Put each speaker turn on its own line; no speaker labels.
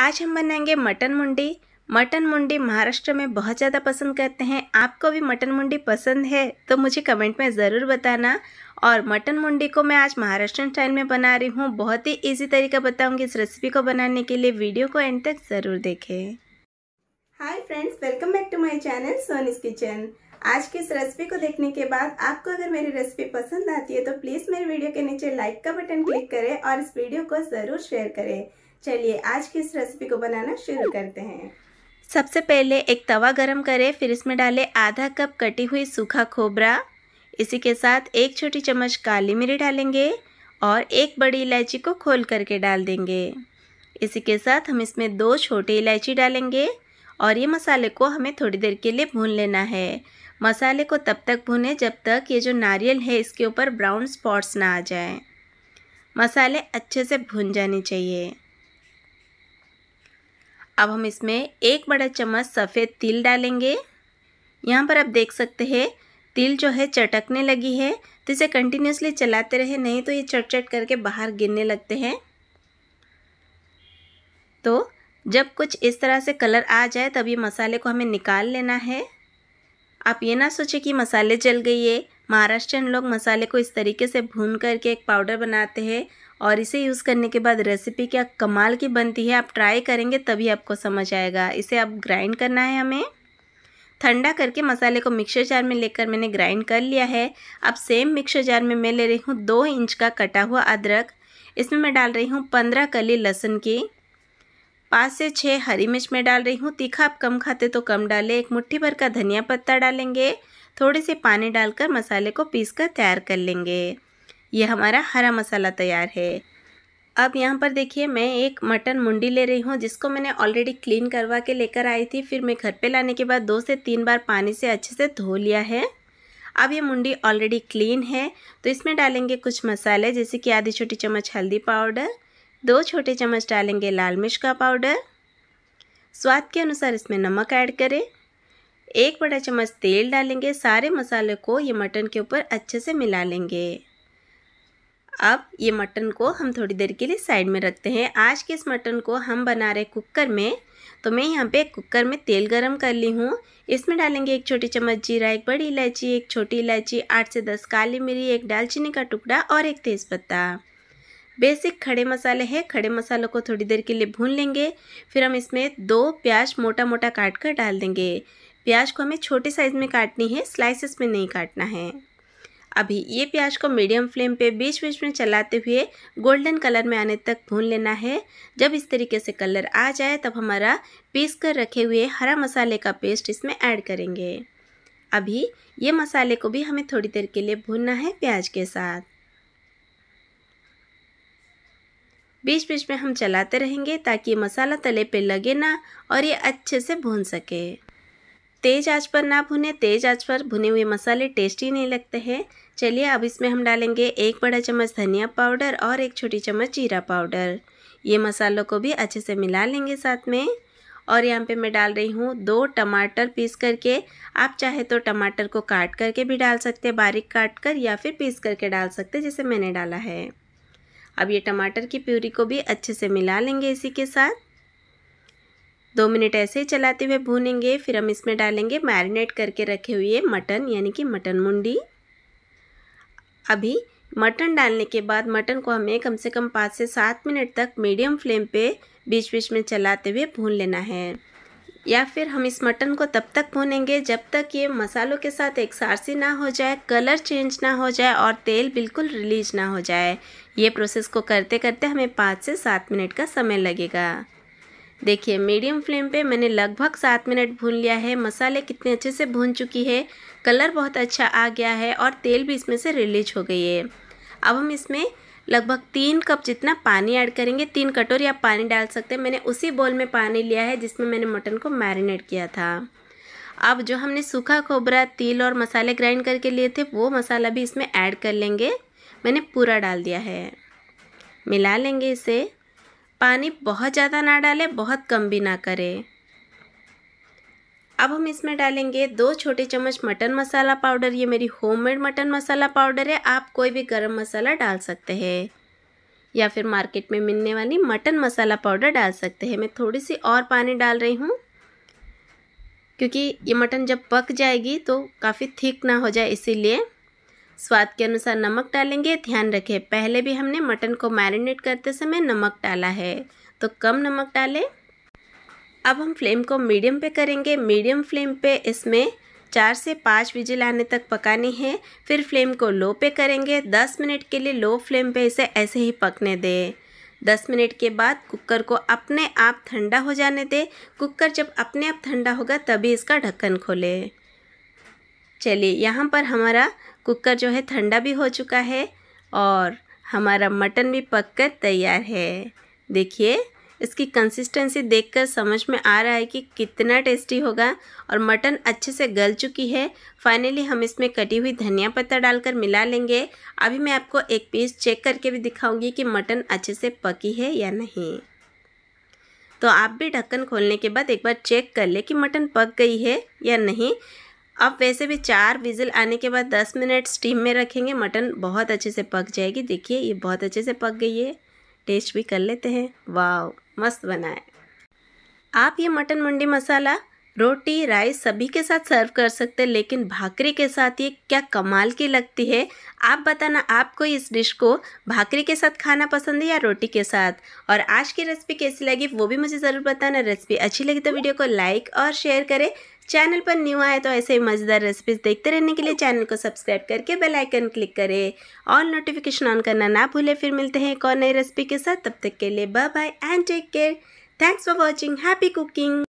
आज हम बनाएंगे मटन मुंडी मटन मुंडी महाराष्ट्र में बहुत ज़्यादा पसंद करते हैं आपको भी मटन मुंडी पसंद है तो मुझे कमेंट में ज़रूर बताना और मटन मुंडी को मैं आज महाराष्ट्र स्टाइल में बना रही हूँ बहुत ही इजी तरीका बताऊँगी इस रेसिपी को बनाने के लिए वीडियो को एंड तक ज़रूर देखें hi friends welcome back to my channel Soni's kitchen आज की इस रेसिपी को देखने के बाद आपको अगर मेरी रेसिपी पसंद आती है तो प्लीज़ मेरे वीडियो के नीचे लाइक का बटन क्लिक करें और इस वीडियो को ज़रूर शेयर करें चलिए आज की इस रेसिपी को बनाना शुरू करते हैं सबसे पहले एक तवा गरम करें फिर इसमें डालें आधा कप कटी हुई सूखा खोबरा इसी के साथ एक छोटी चम्मच काली मिर्च डालेंगे और एक बड़ी इलायची को खोल करके डाल देंगे इसी के साथ हम इसमें दो छोटी इलायची डालेंगे और ये मसाले को हमें थोड़ी देर के लिए भून लेना है मसाले को तब तक भूनें जब तक ये जो नारियल है इसके ऊपर ब्राउन स्पॉट्स ना आ जाए मसाले अच्छे से भून जाने चाहिए अब हम इसमें एक बड़ा चम्मच सफ़ेद तिल डालेंगे यहाँ पर आप देख सकते हैं तिल जो है चटकने लगी है तो इसे कंटिन्यूसली चलाते रहे नहीं तो ये चट चट करके बाहर गिरने लगते हैं तो जब कुछ इस तरह से कलर आ जाए तब ये मसाले को हमें निकाल लेना है आप ये ना सोचें कि मसाले जल गई है महाराष्ट्रियन लोग मसाले को इस तरीके से भून करके एक पाउडर बनाते हैं और इसे यूज़ करने के बाद रेसिपी क्या कमाल की बनती है आप ट्राई करेंगे तभी आपको समझ आएगा इसे अब ग्राइंड करना है हमें ठंडा करके मसाले को मिक्सर जार में लेकर मैंने ग्राइंड कर लिया है अब सेम मिक्सर जार में मैं ले रही हूँ दो इंच का कटा हुआ अदरक इसमें मैं डाल रही हूँ पंद्रह कली लहसुन की पाँच से छः हरी मिर्च में डाल रही हूँ तीखा आप कम खाते तो कम डालें एक मुट्ठी भर का धनिया पत्ता डालेंगे थोड़े से पानी डालकर मसाले को पीस कर तैयार कर लेंगे ये हमारा हरा मसाला तैयार है अब यहाँ पर देखिए मैं एक मटन मुंडी ले रही हूँ जिसको मैंने ऑलरेडी क्लीन करवा के लेकर आई थी फिर मैं घर पे लाने के बाद दो से तीन बार पानी से अच्छे से धो लिया है अब ये मुंडी ऑलरेडी क्लीन है तो इसमें डालेंगे कुछ मसाले जैसे कि आधी छोटी चम्मच हल्दी पाउडर दो छोटे चम्मच डालेंगे लाल मिर्च का पाउडर स्वाद के अनुसार इसमें नमक ऐड करें एक बड़ा चम्मच तेल डालेंगे सारे मसाले को ये मटन के ऊपर अच्छे से मिला लेंगे अब ये मटन को हम थोड़ी देर के लिए साइड में रखते हैं आज के इस मटन को हम बना रहे कुकर में तो मैं यहाँ पे कुकर में तेल गरम कर ली हूँ इसमें डालेंगे एक छोटी चम्मच जीरा एक बड़ी इलायची एक छोटी इलायची आठ से दस काली मिरी एक दालचीनी का टुकड़ा और एक तेज़पत्ता बेसिक खड़े मसाले हैं खड़े मसालों को थोड़ी देर के लिए भून लेंगे फिर हम इसमें दो प्याज मोटा मोटा काट कर डाल देंगे प्याज को हमें छोटे साइज़ में काटनी है स्लाइसेस में नहीं काटना है अभी ये प्याज को मीडियम फ्लेम पे बीच बीच में चलाते हुए गोल्डन कलर में आने तक भून लेना है जब इस तरीके से कलर आ जाए तब हमारा पीस कर रखे हुए हरा मसाले का पेस्ट इसमें ऐड करेंगे अभी ये मसाले को भी हमें थोड़ी देर के लिए भूनना है प्याज के साथ बीच बीच में हम चलाते रहेंगे ताकि मसाला तले पे लगे ना और ये अच्छे से भून सके तेज आंच पर ना भुने तेज आंच पर भुने हुए मसाले टेस्टी नहीं लगते हैं चलिए अब इसमें हम डालेंगे एक बड़ा चम्मच धनिया पाउडर और एक छोटी चम्मच जीरा पाउडर ये मसालों को भी अच्छे से मिला लेंगे साथ में और यहाँ पे मैं डाल रही हूँ दो टमाटर पीस करके आप चाहे तो टमाटर को काट करके भी डाल सकते हैं बारीक काट कर या फिर पीस करके डाल सकते हैं जैसे मैंने डाला है अब ये टमाटर की प्यूरी को भी अच्छे से मिला लेंगे इसी के साथ दो मिनट ऐसे ही चलाते हुए भूनेंगे फिर हम इसमें डालेंगे मैरिनेट करके रखे हुए मटन यानी कि मटन मुंडी अभी मटन डालने के बाद मटन को हमें कम से कम पाँच से सात मिनट तक मीडियम फ्लेम पे बीच बीच में चलाते हुए भून लेना है या फिर हम इस मटन को तब तक भूनेंगे जब तक ये मसालों के साथ एक सारसी ना हो जाए कलर चेंज ना हो जाए और तेल बिल्कुल रिलीज ना हो जाए ये प्रोसेस को करते करते हमें पाँच से सात मिनट का समय लगेगा देखिए मीडियम फ्लेम पे मैंने लगभग सात मिनट भून लिया है मसाले कितने अच्छे से भून चुकी है कलर बहुत अच्छा आ गया है और तेल भी इसमें से रिलीज हो गई है अब हम इसमें लगभग तीन कप जितना पानी ऐड करेंगे तीन कटोरी आप पानी डाल सकते हैं मैंने उसी बोल में पानी लिया है जिसमें मैंने मटन को मैरिनेट किया था अब जो हमने सूखा खोबरा तिल और मसाले ग्राइंड करके लिए थे वो मसाला भी इसमें ऐड कर लेंगे मैंने पूरा डाल दिया है मिला लेंगे इसे पानी बहुत ज़्यादा ना डालें बहुत कम भी ना करें अब हम इसमें डालेंगे दो छोटे चम्मच मटन मसाला पाउडर ये मेरी होममेड मटन मसाला पाउडर है आप कोई भी गरम मसाला डाल सकते हैं या फिर मार्केट में मिलने वाली मटन मसाला पाउडर डाल सकते हैं मैं थोड़ी सी और पानी डाल रही हूँ क्योंकि ये मटन जब पक जाएगी तो काफ़ी थिक ना हो जाए इसीलिए स्वाद के अनुसार नमक डालेंगे ध्यान रखें पहले भी हमने मटन को मैरिनेट करते समय नमक डाला है तो कम नमक डालें अब हम फ्लेम को मीडियम पे करेंगे मीडियम फ्लेम पे इसमें चार से पाँच विजिल आने तक पकानी है फिर फ्लेम को लो पे करेंगे दस मिनट के लिए लो फ्लेम पे इसे ऐसे ही पकने दें दस मिनट के बाद कुकर को अपने आप ठंडा हो जाने दें कुकर जब अपने आप ठंडा होगा तभी इसका ढक्कन खोलें चलिए यहाँ पर हमारा कुकर जो है ठंडा भी हो चुका है और हमारा मटन भी पक कर तैयार है देखिए इसकी कंसिस्टेंसी देखकर समझ में आ रहा है कि कितना टेस्टी होगा और मटन अच्छे से गल चुकी है फाइनली हम इसमें कटी हुई धनिया पत्ता डालकर मिला लेंगे अभी मैं आपको एक पीस चेक करके भी दिखाऊंगी कि मटन अच्छे से पकी है या नहीं तो आप भी ढक्कन खोलने के बाद एक बार चेक कर ले कि मटन पक गई है या नहीं अब वैसे भी चार विजिल आने के बाद दस मिनट स्टीम में रखेंगे मटन बहुत अच्छे से पक जाएगी देखिए ये बहुत अच्छे से पक गई है टेस्ट भी कर लेते हैं वाह मस्त बना है आप ये मटन मंडी मसाला रोटी राइस सभी के साथ सर्व कर सकते हैं लेकिन भाकरी के साथ ये क्या कमाल की लगती है आप बताना आपको इस डिश को भाकरी के साथ खाना पसंद है या रोटी के साथ और आज की रेसिपी कैसी लगी वो भी मुझे ज़रूर बताना रेसिपी अच्छी लगी तो वीडियो को लाइक और शेयर करें चैनल पर न्यू आए तो ऐसे ही मज़ेदार रेसिपीज़ देखते रहने के लिए चैनल को सब्सक्राइब करके बेल आइकन क्लिक करें ऑल नोटिफिकेशन ऑन करना ना भूलें फिर मिलते हैं एक और नई रेसिपी के साथ तब तक के लिए bye bye and take care thanks for watching happy cooking